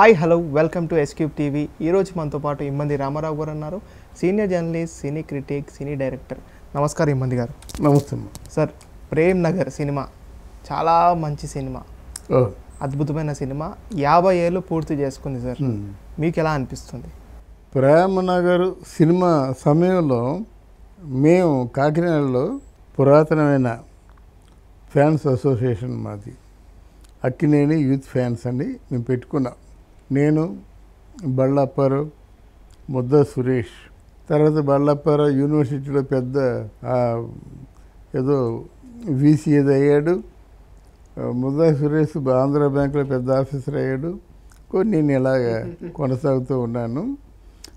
hi hello welcome to S cube TV ఈరోజు మనతో పాటు ఇమ్మంది రామారావు గారు అన్నారు senior journalist cine critic cine director నమస్కారం ఇమ్మంది గారు నమస్తే సార్ ప్రేమ్ నగర్ సినిమా చాలా మంచి సినిమా అద్భుతమైన సినిమా యాభై ఏళ్ళు పూర్తి చేసుకుంది సార్ మీకు ఎలా అనిపిస్తుంది ప్రేమ్ నగర్ సినిమా సమయంలో మేము కాకినాడలో పురాతనమైన ఫ్యాన్స్ అసోసియేషన్ మాది అక్కినేని యూత్ ఫ్యాన్స్ అని మేము పెట్టుకున్నాం నేను బళ్ళప్పారావు ముద్ద సురేష్ తర్వాత బళ్ళప్పారావు యూనివర్సిటీలో పెద్ద ఏదో వీసీ ఏదో అయ్యాడు ముద్దా సురేష్ ఆంధ్ర బ్యాంకులో పెద్ద ఆఫీసర్ అయ్యాడు కొన్ని నేను ఇలాగ కొనసాగుతూ ఉన్నాను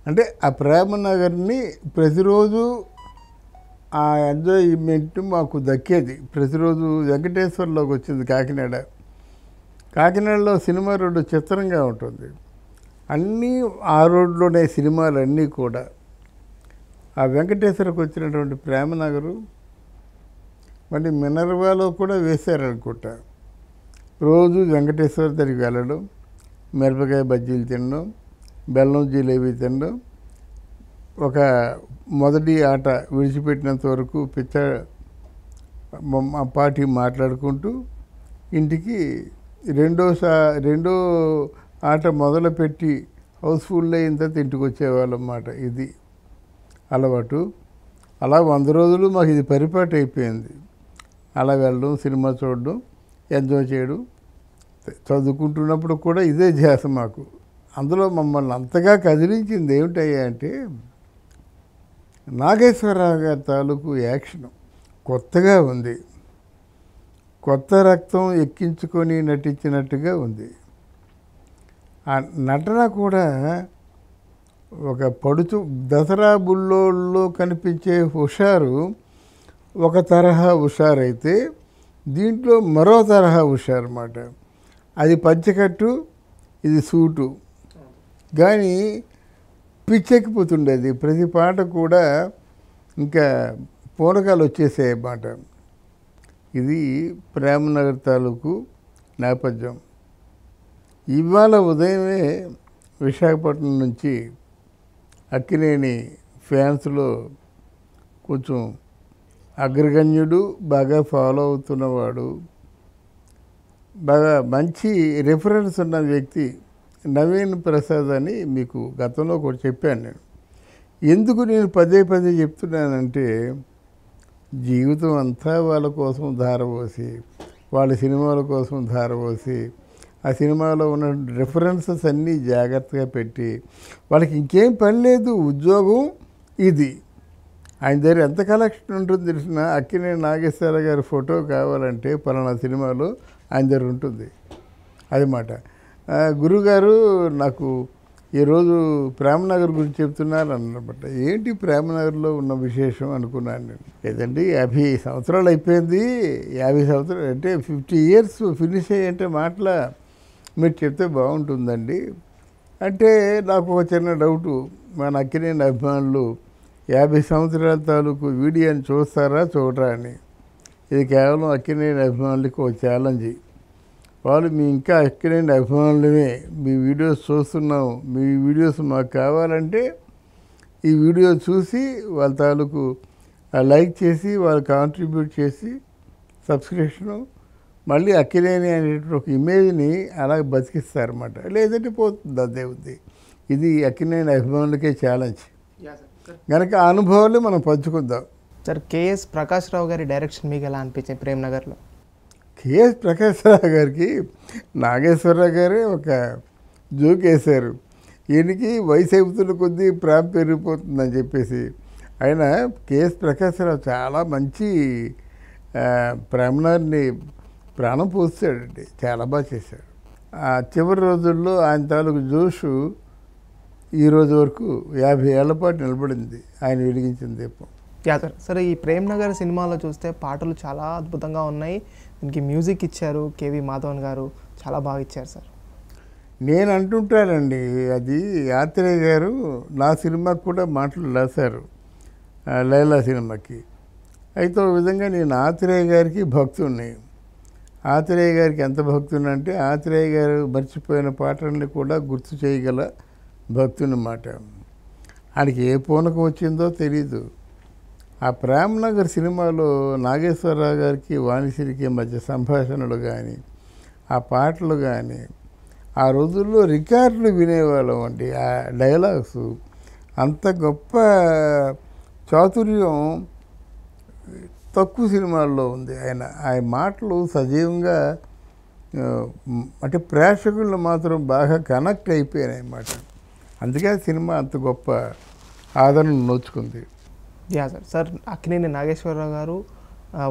అంటే ఆ ప్రేమనగర్ని ప్రతిరోజు ఆ ఎంజాయ్మెంట్ మాకు దక్కేది ప్రతిరోజు వెంకటేశ్వర్లోకి వచ్చింది కాకినాడ కాకినాడలో సినిమా రోడ్డు చిత్రంగా ఉంటుంది అన్నీ ఆ రోడ్లోనే సినిమాలన్నీ కూడా ఆ వెంకటేశ్వరకు వచ్చినటువంటి ప్రేమనగరు మళ్ళీ మినర్వాలో కూడా వేశారనుకుంటా రోజు వెంకటేశ్వర దగ్గరికి వెళ్ళడం మిరపకాయ బజ్జీలు తినడం బెల్లం జిలేబీ తినడం ఒక మొదటి ఆట విడిచిపెట్టినంత వరకు పిచ్చ పార్టీ మాట్లాడుకుంటూ ఇంటికి రెండోసారి రెండో ఆట మొదలుపెట్టి హౌస్ఫుల్ అయిన తర్వాత ఇంటికి వచ్చేవాళ్ళమాట ఇది అలవాటు అలా వంద రోజులు మాకు ఇది పరిపాటు అయిపోయింది అలా వెళ్ళడం సినిమా చూడడం ఎంజాయ్ చేయడం చదువుకుంటున్నప్పుడు కూడా ఇదే ధ్యాస మాకు అందులో మమ్మల్ని అంతగా కదిలించింది ఏమిటయ్యా అంటే నాగేశ్వరరావు గారి తాలూకు యాక్షన్ కొత్తగా ఉంది కొత్త రక్తం ఎక్కించుకొని నటించినట్టుగా ఉంది ఆ నటన కూడా ఒక పడుచు దసరా బుల్లోల్లో కనిపించే హుషారు ఒక తరహా హుషారైతే దీంట్లో మరో తరహా హుషారు అన్నమాట అది పంచకట్టు ఇది సూటు కానీ పిచ్చెక్కిపోతుండేది ప్రతి పాట కూడా ఇంకా పూనకాలు వచ్చేసాయి అన్నమాట ఇది ప్రేమనగర్ తాలూకు నేపథ్యం ఇవాళ ఉదయమే విశాఖపట్నం నుంచి అక్కినేని ఫ్యాన్స్లో కొంచెం అగ్రగణ్యుడు బాగా ఫాలో అవుతున్నవాడు బాగా మంచి రిఫరెన్స్ ఉన్న వ్యక్తి నవీన్ ప్రసాద్ అని మీకు గతంలో ఒకటి చెప్పాను నేను ఎందుకు నేను పదే పదే చెప్తున్నానంటే జీవితం అంతా వాళ్ళ కోసం ధారపోసి వాళ్ళ సినిమాల కోసం ధారపోసి ఆ సినిమాలో ఉన్న రిఫరెన్సెస్ అన్నీ జాగ్రత్తగా పెట్టి వాళ్ళకి ఇంకేం పని లేదు ఉద్యోగం ఇది ఆయన దగ్గర ఎంత కలెక్షన్ ఉంటుందో తెలిసిన అక్కినే నాగేశ్వర గారి ఫోటో కావాలంటే పలానా సినిమాలో ఆయన దగ్గర ఉంటుంది అది మాట గురుగారు నాకు ఈరోజు ప్రేమనగర్ గురించి చెప్తున్నారు అన్నమాట ఏంటి ప్రేమనగర్లో ఉన్న విశేషం అనుకున్నాను నేను లేదండి యాభై సంవత్సరాలు అయిపోయింది యాభై సంవత్సరాలు అంటే ఫిఫ్టీ ఇయర్స్ ఫినిష్ అయ్యంటే మాటల మీరు చెప్తే బాగుంటుందండి అంటే నాకు ఒక చిన్న డౌటు మా నక్కినే అభిమానులు యాభై సంవత్సరాల తాలూకు వీడియోని చూస్తారా చూడరా అని ఇది కేవలం అక్కినేని అభిమానులకు ఒక ఛాలెంజ్ వాళ్ళు మీ ఇంకా ఎక్కడైనా అభిమానులమే మీ వీడియోస్ చూస్తున్నాము మీ వీడియోస్ మాకు కావాలంటే ఈ వీడియో చూసి వాళ్ళ తాలూకు లైక్ చేసి వాళ్ళు కాంట్రిబ్యూట్ చేసి సబ్స్క్రిప్షను మళ్ళీ అక్కిలేని అనేటువంటి ఒక ఇమేజ్ని అలాగే బతికిస్తారన్నమాట లేదంటే పోతుంది అదే ఉంది ఇది అక్కినేని అభిమానులకే ఛాలెంజ్ కనుక ఆ అనుభవాలు మనం పంచుకుందాం సార్ కేఎస్ ప్రకాష్ రావు గారి డైరెక్షన్ మీకు ఎలా అనిపించింది ప్రేమ్నగర్లో కేఎస్ ప్రకాశ్రావు గారికి నాగేశ్వరరావు గారే ఒక జోకేశారు ఈయనకి వయసు అవుతున్న కొద్దీ ప్రేమ పెరిగిపోతుందని చెప్పేసి ఆయన కేఎస్ ప్రకాశ్రావు చాలా మంచి ప్రేమనారిని ప్రాణం పోస్తాడండి చాలా బాగా చేశాడు ఆ చివరి రోజుల్లో ఆయన తాలూకు జోషు ఈ రోజు వరకు యాభై ఏళ్ల పాటు నిలబడింది ఆయన వెలిగించిన దీపం యాదర్ సరే ఈ ప్రేమ్ నగర్ సినిమాలో చూస్తే పాటలు చాలా అద్భుతంగా ఉన్నాయి దీనికి మ్యూజిక్ ఇచ్చారు కేవి మాధవన్ గారు చాలా బాగా ఇచ్చారు సార్ నేను అంటుంటానండి అది ఆత్రేయ గారు నా సినిమాకి కూడా మాటలు రాశారు లైలా సినిమాకి అయితే ఒక విధంగా నేను ఆత్రేయ గారికి భక్తుడిని ఆత్రేయ గారికి ఎంత భక్తుని అంటే ఆత్రేయ గారు మర్చిపోయిన పాటల్ని కూడా గుర్తు చేయగల భక్తుని మాట ఆయనకి ఏ పూనకం వచ్చిందో తెలీదు ఆ ప్రేమ్ నగర్ సినిమాలో నాగేశ్వరరావు గారికి వాణిశ్రీకి మధ్య సంభాషణలు కానీ ఆ పాటలు కానీ ఆ రోజుల్లో రికార్డులు వినేవాళ్ళం అండి ఆ డైలాగ్స్ అంత గొప్ప చాతుర్యం తక్కువ సినిమాల్లో ఉంది ఆయన ఆ మాటలు సజీవంగా అంటే ప్రేక్షకులను మాత్రం బాగా కనెక్ట్ అయిపోయినాయి అన్నమాట అందుకే సినిమా అంత గొప్ప ఆదరణ నోచుకుంది యా సార్ సార్ అక్కినేని నాగేశ్వరరావు గారు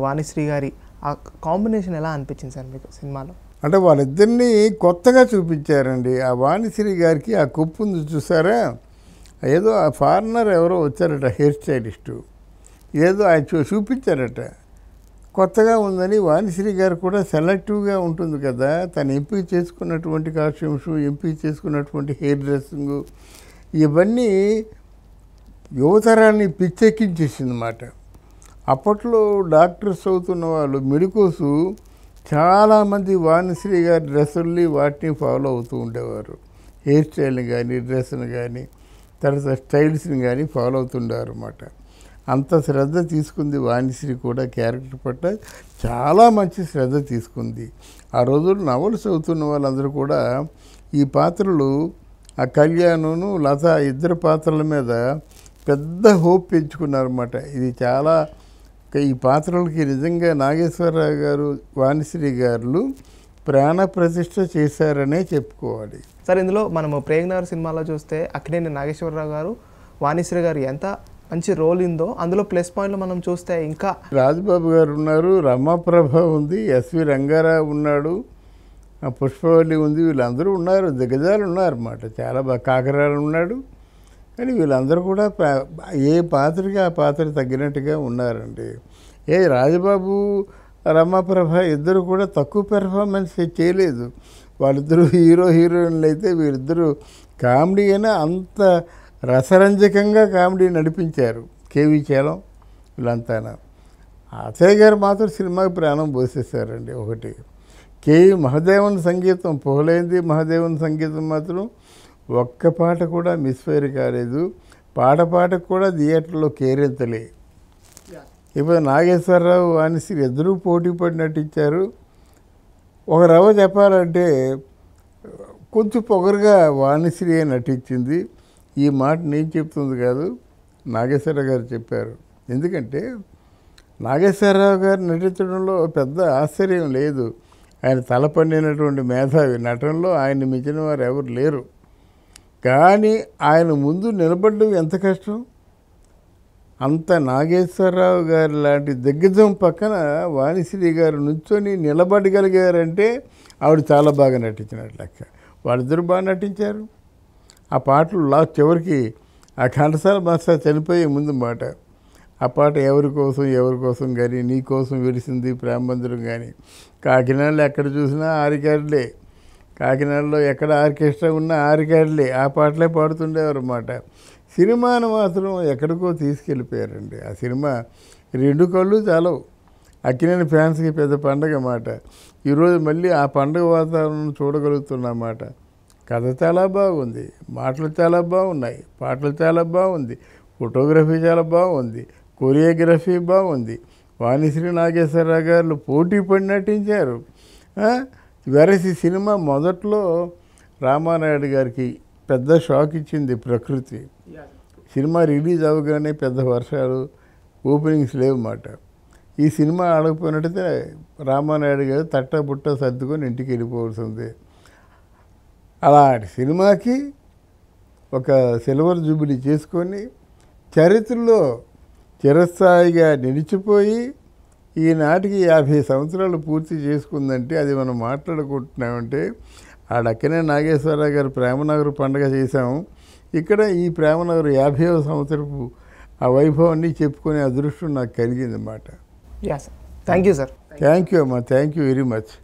వాణిశ్రీ గారి ఆ కాంబినేషన్ ఎలా అనిపించింది సార్ మీకు సినిమాలో అంటే వాళ్ళిద్దరినీ కొత్తగా చూపించారండి ఆ వాణిశ్రీ గారికి ఆ కుప్పుంది చూసారా ఏదో ఆ ఫారినర్ ఎవరో వచ్చారట హెయిర్ స్టైలిస్టు ఏదో ఆయన చూపించారట కొత్తగా ఉందని వాణిశ్రీ గారు కూడా సెలెక్టివ్గా ఉంటుంది కదా తను ఎంపిక చేసుకున్నటువంటి కాస్ట్యూమ్స్ ఎంపిక చేసుకున్నటువంటి హెయిర్ డ్రెస్సింగు ఇవన్నీ యువతరాన్ని పిచ్చెక్కించేసింది మాట అప్పట్లో డాక్టర్స్ అవుతున్న వాళ్ళు మెడికోస్ చాలామంది వాణిశ్రీ గారి డ్రెస్సుల్ని వాటిని ఫాలో అవుతూ ఉండేవారు హెయిర్ స్టైల్ని కానీ డ్రెస్సుని కానీ తర్వాత స్టైల్స్ని కానీ ఫాలో అవుతుండేవారు అన్నమాట అంత శ్రద్ధ తీసుకుంది వాణిశ్రీ కూడా క్యారెక్టర్ పట్ల చాలా మంచి శ్రద్ధ తీసుకుంది ఆ రోజుల్లో నవల్స్ చదువుతున్న వాళ్ళందరూ కూడా ఈ పాత్రలు ఆ కళ్యాణును లత ఇద్దరు పాత్రల మీద పెద్ద హోప్ పెంచుకున్నారన్నమాట ఇది చాలా ఈ పాత్రలకి నిజంగా నాగేశ్వరరావు గారు వాణిశ్రీ గారు ప్రాణ ప్రతిష్ట చేశారనే చెప్పుకోవాలి సార్ ఇందులో మనము ప్రేగ్నగర్ సినిమాలో చూస్తే అక్కినేని నాగేశ్వరరావు గారు వాణిశ్రీ గారు ఎంత మంచి రోల్ ఉందో అందులో ప్లస్ పాయింట్లు మనం చూస్తే ఇంకా రాజ్బాబు గారు ఉన్నారు రమాప్రభ ఉంది ఎస్వి రంగారావు ఉన్నాడు పుష్పవల్లి ఉంది వీళ్ళందరూ ఉన్నారు ఉన్నారు ఉన్నారన్నమాట చాలా బాగా కాకరాలు ఉన్నాడు కానీ వీళ్ళందరూ కూడా ఏ పాత్రకి ఆ పాత్ర తగ్గినట్టుగా ఉన్నారండి ఏ రాజబాబు రమాప్రభ ఇద్దరు కూడా తక్కువ పెర్ఫార్మెన్స్ చేయలేదు వాళ్ళిద్దరూ హీరో హీరోయిన్లు అయితే వీరిద్దరూ కామెడీ అయినా అంత రసరంజకంగా కామెడీ నడిపించారు కేవి చేలం వీళ్ళంతానా అతయ్య గారు మాత్రం సినిమాకి ప్రాణం పోసేసారండి ఒకటి కేవీ మహదేవన్ సంగీతం పోలేంది మహదేవన్ సంగీతం మాత్రం ఒక్క పాట కూడా ఫైర్ కాలేదు పాట పాటకు కూడా థియేటర్లో కేరెత్తలే ఇప్పుడు నాగేశ్వరరావు వాణిశ్రీ ఇద్దరూ పోటీ పడి నటించారు ఒక రవ చెప్పాలంటే కొంచెం పొగరుగా వాణిశ్రీ నటించింది ఈ మాట నేను చెప్తుంది కాదు నాగేశ్వరరావు గారు చెప్పారు ఎందుకంటే నాగేశ్వరరావు గారు నటించడంలో పెద్ద ఆశ్చర్యం లేదు ఆయన తలపండినటువంటి మేధావి నటనలో ఆయన మించిన వారు ఎవరు లేరు కానీ ఆయన ముందు నిలబడడం ఎంత కష్టం అంత నాగేశ్వరరావు గారి లాంటి దిగ్గజం పక్కన వాణిశ్రీ గారు నుంచొని నిలబడగలిగారంటే ఆవిడ చాలా బాగా నటించినట్టు లెక్క వాళ్ళిద్దరు బాగా నటించారు ఆ పాటలు లాస్ట్ చివరికి ఆ ఘంటసాల మాస్టర్ చనిపోయే ముందు మాట ఆ పాట ఎవరి కోసం ఎవరి కోసం కానీ నీ కోసం ప్రేమ మందిరం కానీ కాకినాడలో ఎక్కడ చూసినా ఆరికారులే కాకినాడలో ఎక్కడ ఆర్కెస్ట్రా ఉన్నా ఆరికాడలే ఆ పాటలే పాడుతుండేవారు అన్నమాట సినిమాను మాత్రం ఎక్కడికో తీసుకెళ్ళిపోయారండి ఆ సినిమా రెండు కళ్ళు చాలవు అక్కినేని ఫ్యాన్స్కి పెద్ద పండగ అన్నమాట ఈరోజు మళ్ళీ ఆ పండగ వాతావరణం చూడగలుగుతున్నమాట కథ చాలా బాగుంది మాటలు చాలా బాగున్నాయి పాటలు చాలా బాగుంది ఫోటోగ్రఫీ చాలా బాగుంది కొరియోగ్రఫీ బాగుంది వాణిశ్రీ నాగేశ్వరరావు గారు పోటీ పడి నటించారు వెరసి సినిమా మొదట్లో రామానాయుడు గారికి పెద్ద షాక్ ఇచ్చింది ప్రకృతి సినిమా రిలీజ్ అవ్వగానే పెద్ద వర్షాలు ఓపెనింగ్స్ లేవన్నమాట ఈ సినిమా ఆడకపోయినట్టయితే రామానాయుడు గారు తట్ట బుట్ట సర్దుకొని ఇంటికి వెళ్ళిపోవాల్సింది అలాంటి సినిమాకి ఒక సిల్వర్ జూబిలీ చేసుకొని చరిత్రలో చిరస్థాయిగా నిలిచిపోయి ఈనాటికి యాభై సంవత్సరాలు పూర్తి చేసుకుందంటే అది మనం మాట్లాడుకుంటున్నామంటే ఆడక్కనే నాగేశ్వరరావు గారు ప్రేమనగర్ పండుగ చేశాము ఇక్కడ ఈ ప్రేమనగర్ యాభైవ సంవత్సరపు ఆ వైభవాన్ని చెప్పుకునే అదృష్టం నాకు కలిగింది అన్నమాట thank you sir thank you అమ్మా థ్యాంక్ యూ వెరీ మచ్